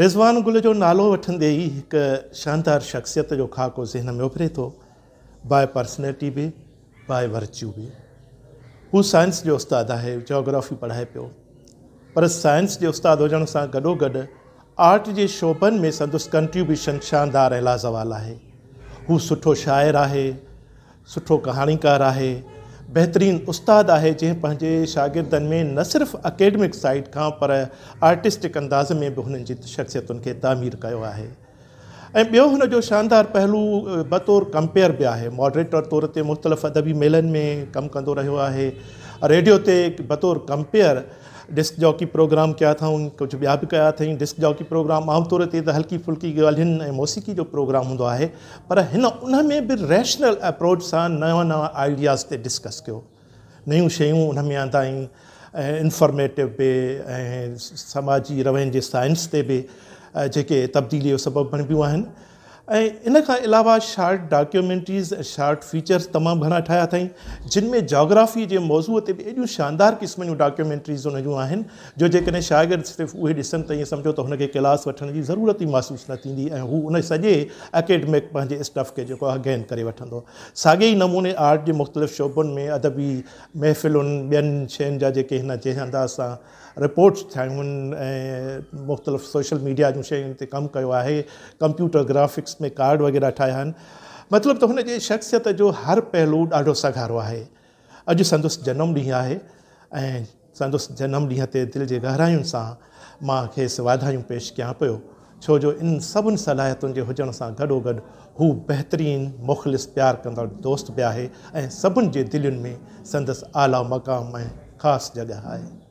रिज़वान गुल जो नालो वठंदे ई हिकु शानदार शख़्सियत जो ख़ाको ज़हन में उभिरे थो बाए पर्सनैलिटी बि बाए वर्चू बि हू साइंस जो उस्तादु आहे जोग्राफ़ी पढ़ाए पियो पर साइंस जे उस्तादु हुजण सां गॾोगॾु आर्ट जे शोभनि में संदसि कंट्रीब्यूशन शानदार ऐलाज़वाल आहे हू सुठो शाइरु आहे सुठो कहाणीकार आहे बहितरीन उस्ताद आहे जंहिं पंहिंजे शागिर्दनि में न सिर्फ़ु अकेडमिक साइड खां पर आर्टिस्टिक अंदाज़ में बि हुननि जी शख़्सियतुनि खे तामीर कयो आहे ऐं ॿियो हुन जो शानदार पहलू बतौर कंपेयर बि आहे मॉडरेटर तौर ते मुख़्तलिफ़ अदबी मेलनि में कमु कंदो रहियो आहे रेडियो ते बतौर कंपेयर डिस्क जॉकी प्रोग्राम कया अथऊं कुझु ॿिया बि कया अथई डिस्क जॉकी प्रोग्राम आमतौर ते त हल्की फुल्की ॻाल्हियुनि ऐं मोसीकी जो प्रोग्राम हूंदो आहे पर हिन उन में बि रेशनल अप्रोच सां नवां नवां आइडियाज़ ते डिस्कस कयो नयूं शयूं हुन में आंदा आहिनि ऐं इन्फॉर्मेटिव बि ऐं समाजी रवइयुनि जे साइंस ते बि जेके तब्दीली जो सबबु बणिबियूं आहिनि ऐं इन खां अलावा शार्ट डॉक्यूमेंट्रीज़ ऐं शार्ट फ़ीचर्स तमामु घणा ठाहिया अथईं जिन में ज्योग्राफीअ जे मौज़ूअ ते बि एॾियूं शानदार क़िस्म जूं डॉक्यूमेंट्रीज़ उन जूं आहिनि जो जेकॾहिं शागिद सिर्फ़ु उहे ॾिसनि त ईअं सम्झो त हुनखे क्लास वठण जी ज़रूरत ई महसूसु न थींदी ऐं हू उन सॼे एकेडमिक पंहिंजे स्टफ खे जेको आहे गैन करे वठंदो साॻे ई नमूने आर्ट जे मुख़्तलिफ़ शोभनि में अदबी महफ़िलुनि ॿियनि शयुनि जा जेके हिन जंहिं अंदाज़ सां रिपोर्ट्स ठाहियूं आहिनि ऐं मुख़्तलिफ़ सोशल मीडिया जूं शयुनि ते कमु कंप्यूटर ग्राफिक्स में कार्ड वग़ैरह ठाहिया आहिनि मतिलबु त हुन शख़्सियत जो हर पहलू ॾाढो सघारो आहे अॼु संदसि जनमु ॾींहुं आहे ऐं संदसि जनमु ॾींहं ते दिलि जे सां मां खेसि वाधायूं पेश कयां पियो छो जो इन सभिनि सलाहियतुनि जे हुजण सां गॾोगॾु हू बहितरीनु मुख़लिस प्यार कंदड़ दोस्त बि आहे ऐं सभिनि जे दिलियुनि में संदसि आला मक़ाम ऐं ख़ासि जॻह